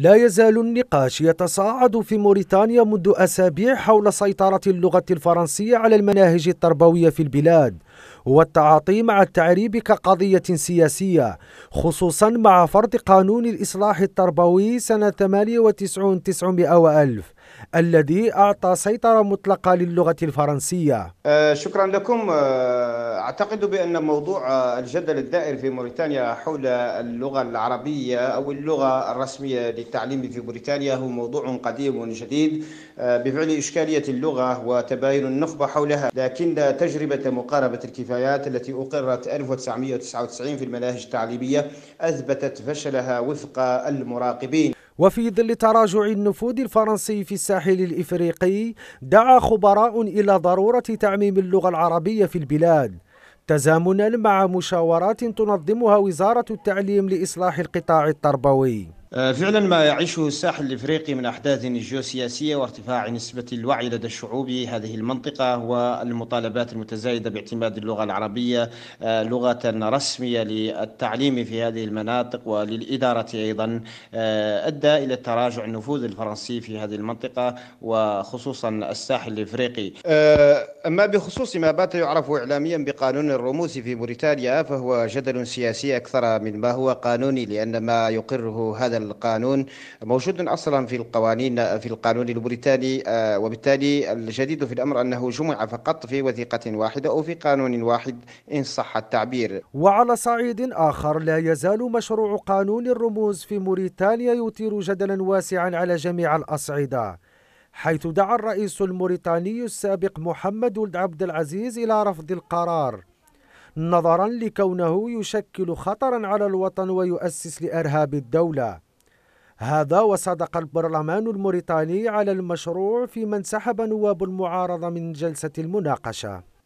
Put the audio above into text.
لا يزال النقاش يتصاعد في موريتانيا منذ أسابيع حول سيطرة اللغة الفرنسية على المناهج التربوية في البلاد والتعاطي مع التعريب كقضية سياسية خصوصا مع فرض قانون الإصلاح التربوي سنة 98 900 1000 الذي أعطى سيطرة مطلقة للغة الفرنسية أه، شكرا لكم أه، أعتقد بأن موضوع أه، الجدل الدائر في موريتانيا حول اللغة العربية أو اللغة الرسمية للتعليم في موريتانيا هو موضوع قديم جديد بفعل إشكالية اللغة وتباين النخبة حولها لكن تجربة مقاربة الكفايات التي أقرت 1999 في المناهج التعليمية أثبتت فشلها وفق المراقبين وفي ظل تراجع النفوذ الفرنسي في الساحل الإفريقي دعا خبراء إلى ضرورة تعميم اللغة العربية في البلاد تزامنا مع مشاورات تنظمها وزارة التعليم لإصلاح القطاع التربوي آه، فعلا ما يعيشه الساحل الافريقي من احداث جيوسياسيه وارتفاع نسبه الوعي لدى الشعوب هذه المنطقه والمطالبات المتزايده باعتماد اللغه العربيه آه، لغه رسميه للتعليم في هذه المناطق وللاداره ايضا آه، ادى الى تراجع النفوذ الفرنسي في هذه المنطقه وخصوصا الساحل الافريقي. اما بخصوص ما بات يعرف اعلاميا بقانون الرموز في موريتانيا فهو جدل سياسي اكثر من ما هو قانوني لان ما يقره هذا القانون موجود أصلا في القوانين في القانون الموريتاني آه، وبالتالي الجديد في الأمر أنه جمع فقط في وثيقة واحدة أو في قانون واحد إن صح التعبير وعلى صعيد آخر لا يزال مشروع قانون الرموز في موريتانيا يثير جدلا واسعا على جميع الأصعدة حيث دعا الرئيس الموريتاني السابق محمد ولد عبد العزيز إلى رفض القرار نظرا لكونه يشكل خطرا على الوطن ويؤسس لارهاب الدوله هذا وصدق البرلمان الموريتاني على المشروع فيما انسحب نواب المعارضة من جلسة المناقشة